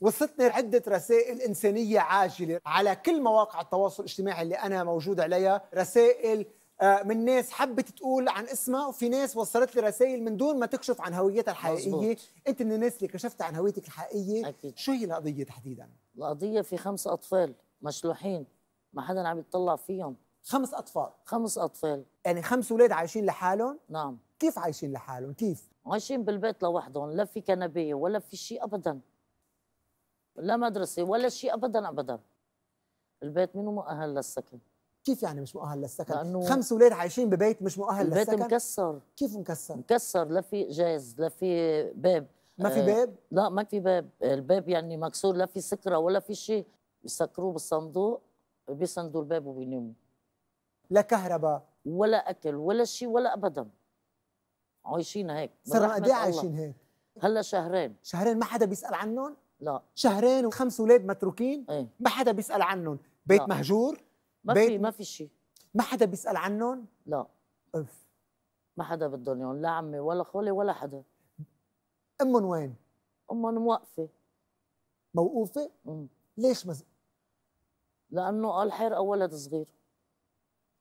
وصلتني عدة رسائل إنسانية عاجلة على كل مواقع التواصل الاجتماعي اللي أنا موجود عليها رسائل آه، من ناس حبت تقول عن اسمها وفي ناس وصلت لي رسائل من دون ما تكشف عن هويتها الحقيقيه مزبوط. انت من الناس اللي كشفت عن هويتك الحقيقيه أكيد. شو هي القضيه تحديدا القضيه في خمس اطفال مشلوحين ما حدا عم يتطلع فيهم خمس اطفال خمس اطفال يعني خمس اولاد عايشين لحالهم نعم كيف عايشين لحالهم كيف عايشين بالبيت لوحدهم لا في كنبيه ولا في شيء ابدا لا مدرسه ولا شيء ابدا ابدا البيت منه مؤهل للسكن كيف يعني مش مؤهل للسكن؟ لأنه خمس اولاد عايشين ببيت مش مؤهل البيت للسكن البيت مكسر كيف مكسر؟ مكسر لا في جاز لا في باب ما في آه، باب؟ آه لا ما في باب، الباب يعني مكسور لا في سكره ولا في شيء بسكروه بالصندوق بيسندوا الباب وبيناموا لا كهرباء ولا اكل ولا شيء ولا ابدا عايشين هيك صرنا قد ايه عايشين هيك؟ هلا شهرين شهرين ما حدا بيسال عنهم؟ لا شهرين وخمس اولاد متروكين ايه؟ ما حدا بيسال عنهم بيت لا. مهجور ما بيت في ما في شيء ما حدا بيسال عنهم لا اف ما حدا بدهم اياهم لا عمي ولا خولي ولا حدا امهم وين امهم موقفه موقوفه مم. ليش مز... لانه قال حير ولد صغير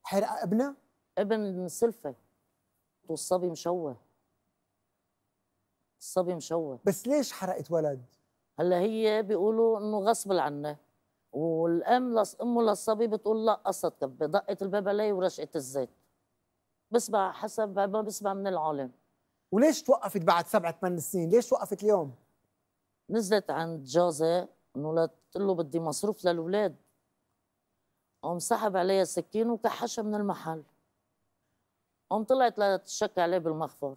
حير ابنها ابن سلفه والصبي مشوه الصبي مشوه بس ليش حرقت ولد هلا هي بيقولوا انه غصب عنها والام لص امه للصبي بتقول لا قصت كبه دقت الباب علي ورشقت الزيت بسمع حسب ما بسمع من العالم وليش توقفت بعد سبع ثمان سنين؟ ليش وقفت اليوم؟ نزلت عند جوزي انه قلت له بدي مصروف للاولاد قام سحب عليها سكين وكحشها من المحل قام طلعت لتشك عليه بالمخفر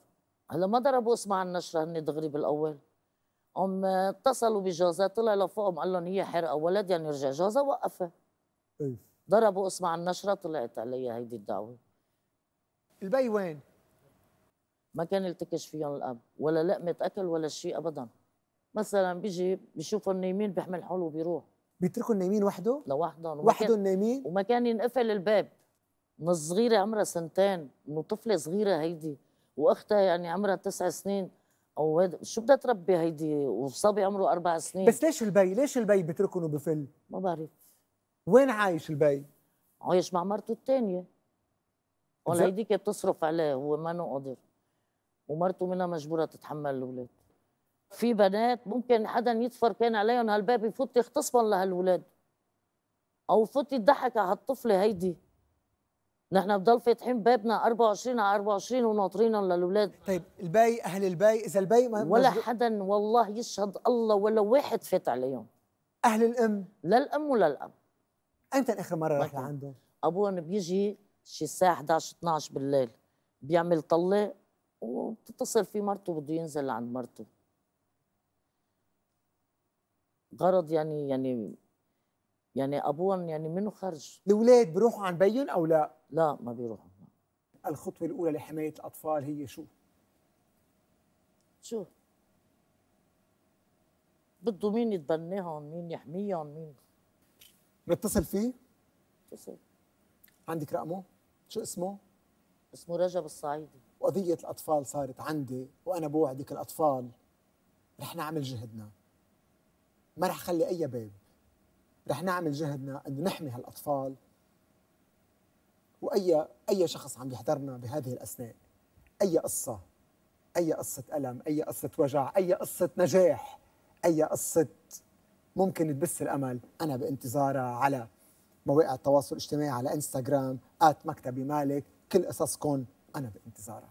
هلا ما ضربوا اسمها النشره هني دغري بالاول هم اتصلوا بجوزها طلع لفوقهم قال لهم هي حرقه ولد يعني يرجع جوزها وقفها أيوه. ضربوا اسمع النشره طلعت عليها هيدي الدعوه البي وين؟ ما كان يلتكش فيهم الاب ولا لقمه اكل ولا شيء ابدا مثلا بيجي بيشوفهم نايمين بيحمل حوله وبيروح بيتركوا النايمين وحده؟ لوحدهم وحده النايمين؟ وما كان ينقفل الباب من صغيره عمرها سنتين من طفله صغيره هيدي واختها يعني عمرها تسع سنين او شو بدها تربي هيدي وصبي عمره اربع سنين بس ليش البي ليش البي بتركنه بفل ما بعرف وين عايش البي عايش مع مرته الثانيه ولا هيديك بتصرف عليه هو ما قادر ومرته منها مجبوره تتحمل الاولاد في بنات ممكن حدا يتفر كان عليهم هالباب يفوت يغتصبن لهالولاد او يفوت يضحك على هالطفله هيدي نحن بضل فاتحين بابنا 24 على 24 وناطرين للاولاد طيب الباي اهل الباي اذا الباي ما ولا مزبوط. حدا والله يشهد الله ولا واحد فات عليهم اهل الام لا الام ولا الاب امتى اخر مره رحت لعندهم ابوهم بيجي شي الساعه 11 12 بالليل بيعمل طلاق وبتتصل في مرته بده ينزل عند مرته غرض يعني يعني يعني ابوهم يعني منو خرج الاولاد بيروحوا عن بين او لا لا ما بيروحوا الخطوه الاولى لحمايه الاطفال هي شو شو بده مين يتبناهم مين يحميهم مين نتصل فيه اتصل عندك رقمه شو اسمه اسمه رجب الصعيدي وقضية الأطفال صارت عندي وأنا بوعدك الأطفال رح نعمل جهدنا ما رح خلي أي باب رح نعمل جهدنا أن نحمي هالأطفال وأي أي شخص عم يحضرنا بهذه الأثناء أي قصة أي قصة ألم أي قصة وجع أي قصة نجاح أي قصة ممكن تبث الأمل أنا بانتظارها على مواقع التواصل الاجتماعي على انستغرام مكتبي مالك كل قصصكم أنا بانتظارها